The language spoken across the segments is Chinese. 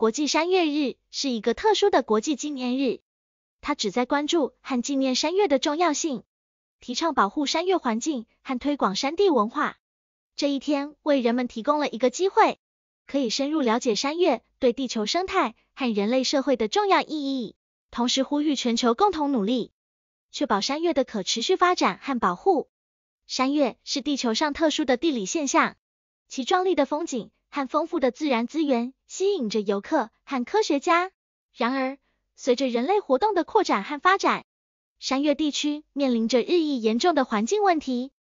国际山岳日是一个特殊的国际纪念日，它旨在关注和纪念山岳的重要性，提倡保护山岳环境和推广山地文化。这一天为人们提供了一个机会，可以深入了解山岳对地球生态和人类社会的重要意义，同时呼吁全球共同努力，确保山岳的可持续发展和保护。山岳是地球上特殊的地理现象，其壮丽的风景和丰富的自然资源。吸引着游客和科学家。然而，随着人类活动的扩展和发展，山岳地区面临着日益严重的环境问题，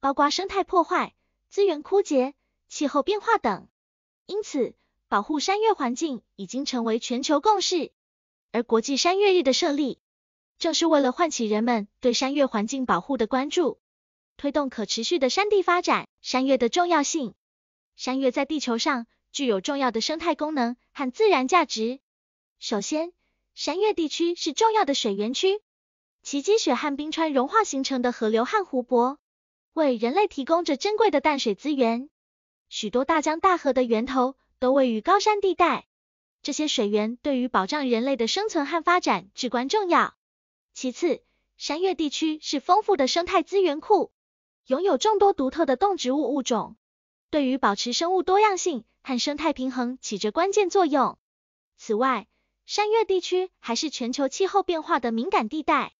包括生态破坏、资源枯竭、气候变化等。因此，保护山岳环境已经成为全球共识。而国际山岳日的设立，正是为了唤起人们对山岳环境保护的关注，推动可持续的山地发展。山岳的重要性，山岳在地球上。具有重要的生态功能和自然价值。首先，山岳地区是重要的水源区，其积雪和冰川融化形成的河流和湖泊，为人类提供着珍贵的淡水资源。许多大江大河的源头都位于高山地带，这些水源对于保障人类的生存和发展至关重要。其次，山岳地区是丰富的生态资源库，拥有众多独特的动植物物种。对于保持生物多样性和生态平衡起着关键作用。此外，山岳地区还是全球气候变化的敏感地带，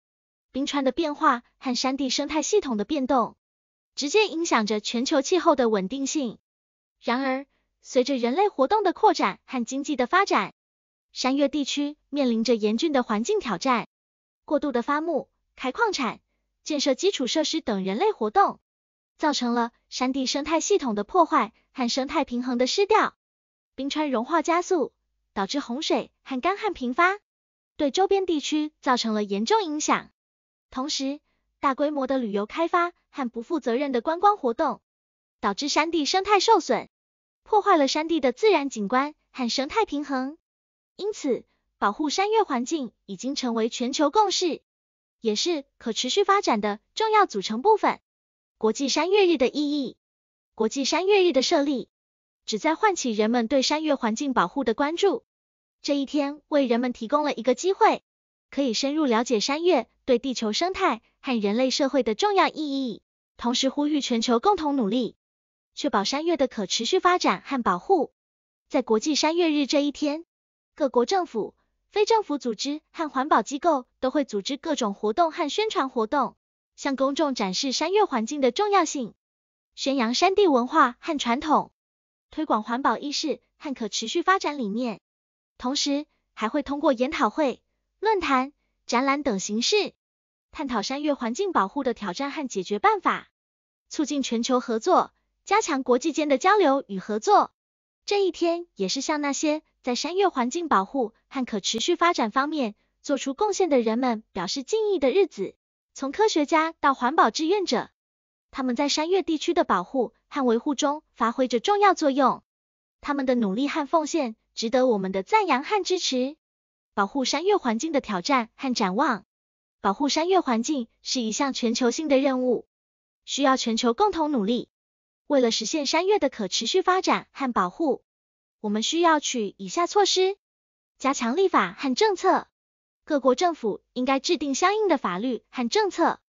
冰川的变化和山地生态系统的变动，直接影响着全球气候的稳定性。然而，随着人类活动的扩展和经济的发展，山岳地区面临着严峻的环境挑战，过度的伐木、开矿产、建设基础设施等人类活动。造成了山地生态系统的破坏和生态平衡的失掉，冰川融化加速，导致洪水和干旱频发，对周边地区造成了严重影响。同时，大规模的旅游开发和不负责任的观光活动，导致山地生态受损，破坏了山地的自然景观和生态平衡。因此，保护山岳环境已经成为全球共识，也是可持续发展的重要组成部分。国际山月日的意义，国际山月日的设立旨在唤起人们对山月环境保护的关注。这一天为人们提供了一个机会，可以深入了解山月对地球生态和人类社会的重要意义，同时呼吁全球共同努力，确保山月的可持续发展和保护。在国际山月日这一天，各国政府、非政府组织和环保机构都会组织各种活动和宣传活动。向公众展示山岳环境的重要性，宣扬山地文化和传统，推广环保意识和可持续发展理念。同时，还会通过研讨会、论坛、展览等形式，探讨山岳环境保护的挑战和解决办法，促进全球合作，加强国际间的交流与合作。这一天也是向那些在山岳环境保护和可持续发展方面做出贡献的人们表示敬意的日子。从科学家到环保志愿者，他们在山岳地区的保护和维护中发挥着重要作用。他们的努力和奉献值得我们的赞扬和支持。保护山岳环境的挑战和展望，保护山岳环境是一项全球性的任务，需要全球共同努力。为了实现山岳的可持续发展和保护，我们需要取以下措施：加强立法和政策。各国政府应该制定相应的法律和政策，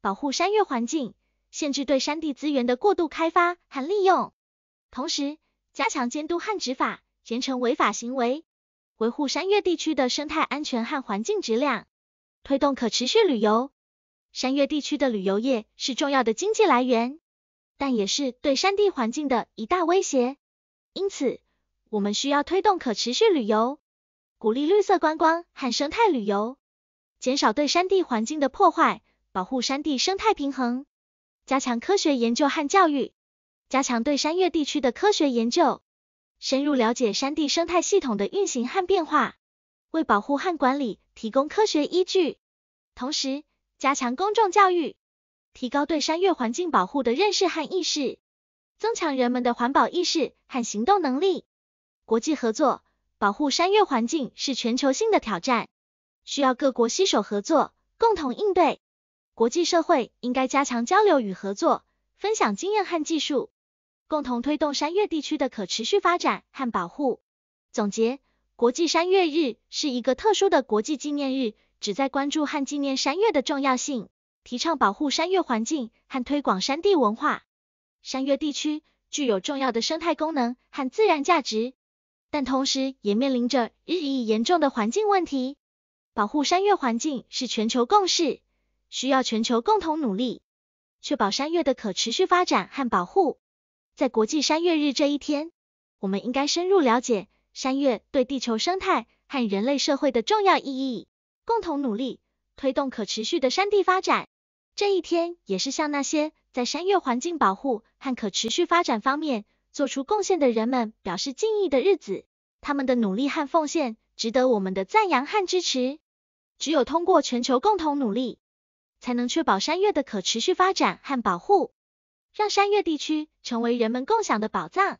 保护山岳环境，限制对山地资源的过度开发和利用，同时加强监督和执法，严惩违法行为，维护山岳地区的生态安全和环境质量，推动可持续旅游。山岳地区的旅游业是重要的经济来源，但也是对山地环境的一大威胁，因此我们需要推动可持续旅游。鼓励绿色观光和生态旅游，减少对山地环境的破坏，保护山地生态平衡；加强科学研究和教育，加强对山岳地区的科学研究，深入了解山地生态系统的运行和变化，为保护和管理提供科学依据。同时，加强公众教育，提高对山岳环境保护的认识和意识，增强人们的环保意识和行动能力。国际合作。保护山岳环境是全球性的挑战，需要各国携手合作，共同应对。国际社会应该加强交流与合作，分享经验和技术，共同推动山岳地区的可持续发展和保护。总结，国际山岳日是一个特殊的国际纪念日，旨在关注和纪念山岳的重要性，提倡保护山岳环境和推广山地文化。山岳地区具有重要的生态功能和自然价值。但同时也面临着日益严重的环境问题，保护山岳环境是全球共识，需要全球共同努力，确保山岳的可持续发展和保护。在国际山岳日这一天，我们应该深入了解山岳对地球生态和人类社会的重要意义，共同努力推动可持续的山地发展。这一天也是向那些在山岳环境保护和可持续发展方面。做出贡献的人们表示敬意的日子，他们的努力和奉献值得我们的赞扬和支持。只有通过全球共同努力，才能确保山岳的可持续发展和保护，让山岳地区成为人们共享的宝藏。